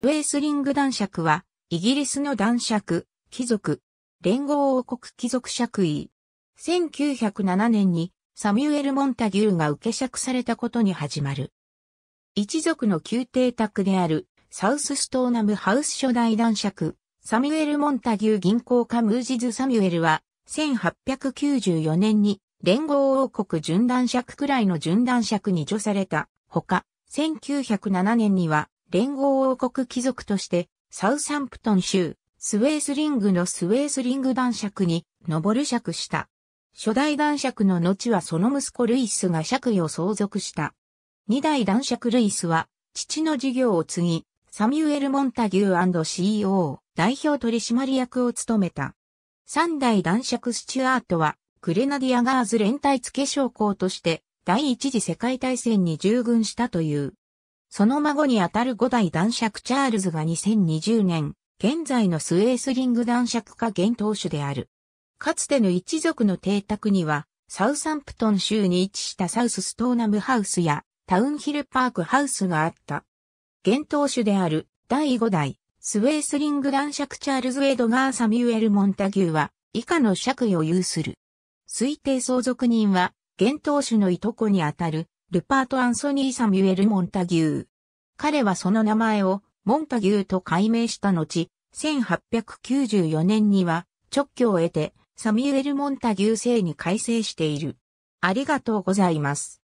ウェースリング男爵は、イギリスの男爵、貴族、連合王国貴族爵位。1907年に、サミュエル・モンタギューが受け釈されたことに始まる。一族の宮廷宅である、サウスストーナムハウス初代男爵、サミュエル・モンタギュー銀行家ムージズ・サミュエルは、1894年に、連合王国準男爵くらいの準男爵に除された。ほか、1907年には、連合王国貴族として、サウサンプトン州、スウェースリングのスウェースリング男爵に、上る爵した。初代男爵の後はその息子ルイスが爵位を相続した。二代男爵ルイスは、父の事業を継ぎ、サミュエル・モンタギュー &CEO 代表取締役を務めた。三代男爵スチュアートは、グレナディアガーズ連帯付将校として、第一次世界大戦に従軍したという。その孫にあたる五代男爵チャールズが2020年、現在のスウェースリング男爵家現当主である。かつての一族の邸宅には、サウサンプトン州に位置したサウスストーナムハウスやタウンヒルパークハウスがあった。現当主である第5代スウェースリング男爵チャールズ・エドガー・サミュエル・モンタギューは以下の爵位を有する。推定相続人は現当主のいとこにあたるルパート・アンソニー・サミュエル・モンタギュー。彼はその名前をモンタギューと改名した後、1894年には直居を得てサミュエル・モンタギュー制に改正している。ありがとうございます。